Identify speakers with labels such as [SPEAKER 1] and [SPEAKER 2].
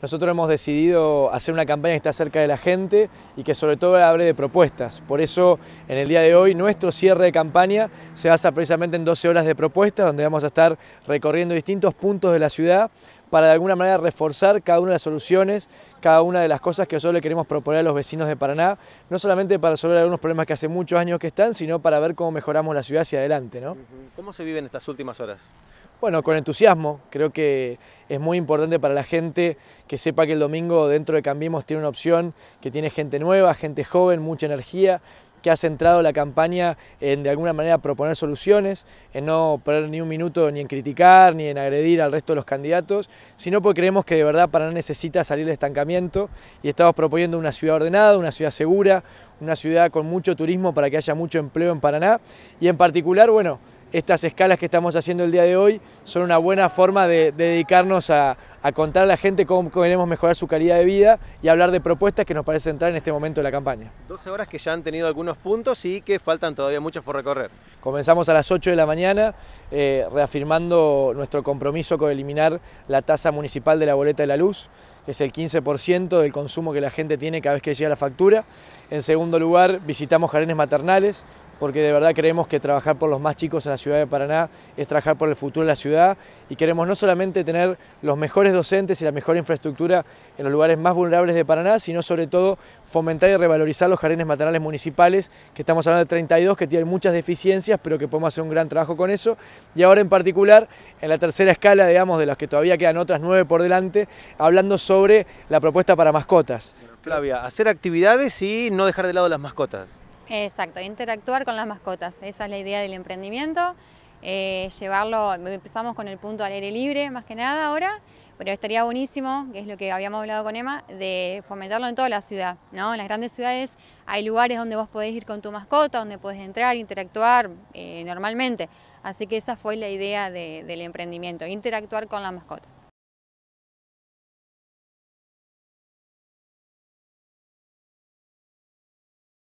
[SPEAKER 1] Nosotros hemos decidido hacer una campaña que está cerca de la gente y que sobre todo hable de propuestas. Por eso, en el día de hoy, nuestro cierre de campaña se basa precisamente en 12 horas de propuestas, donde vamos a estar recorriendo distintos puntos de la ciudad para de alguna manera reforzar cada una de las soluciones, cada una de las cosas que nosotros le queremos proponer a los vecinos de Paraná, no solamente para resolver algunos problemas que hace muchos años que están, sino para ver cómo mejoramos la ciudad hacia adelante.
[SPEAKER 2] ¿Cómo se viven estas últimas horas?
[SPEAKER 1] Bueno, con entusiasmo, creo que es muy importante para la gente que sepa que el domingo dentro de cambimos tiene una opción que tiene gente nueva, gente joven, mucha energía, que ha centrado la campaña en de alguna manera proponer soluciones, en no perder ni un minuto ni en criticar ni en agredir al resto de los candidatos, sino porque creemos que de verdad Paraná necesita salir del estancamiento y estamos proponiendo una ciudad ordenada, una ciudad segura, una ciudad con mucho turismo para que haya mucho empleo en Paraná y en particular, bueno, estas escalas que estamos haciendo el día de hoy son una buena forma de, dedicarnos a, contar a la gente cómo queremos mejorar su calidad de vida y hablar de propuestas que nos parece entrar en este momento de la campaña.
[SPEAKER 2] 12 horas que ya han tenido algunos puntos y que faltan todavía muchos por recorrer.
[SPEAKER 1] Comenzamos a las 8 de la mañana eh, reafirmando nuestro compromiso con eliminar la tasa municipal de la boleta de la luz es el 15% del consumo que la gente tiene cada vez que llega la factura. En segundo lugar, visitamos jardines maternales, porque de verdad creemos que trabajar por los más chicos en la ciudad de Paraná es trabajar por el futuro de la ciudad y queremos no solamente tener los mejores docentes y la mejor infraestructura en los lugares más vulnerables de Paraná, sino sobre todo fomentar y revalorizar los jardines maternales municipales, que estamos hablando de 32, que tienen muchas deficiencias, pero que podemos hacer un gran trabajo con eso. Y ahora en particular, en la tercera escala, digamos, de las que todavía quedan otras nueve por delante, hablando sobre la propuesta para mascotas.
[SPEAKER 2] Flavia, hacer actividades y no dejar de lado las mascotas.
[SPEAKER 3] Exacto, interactuar con las mascotas, esa es la idea del emprendimiento. Eh, llevarlo, empezamos con el punto al aire libre más que nada ahora, pero estaría buenísimo, que es lo que habíamos hablado con Emma, de fomentarlo en toda la ciudad, ¿no? En las grandes ciudades hay lugares donde vos podés ir con tu mascota, donde podés entrar, interactuar eh, normalmente. Así que esa fue la idea del emprendimiento, interactuar con la mascota.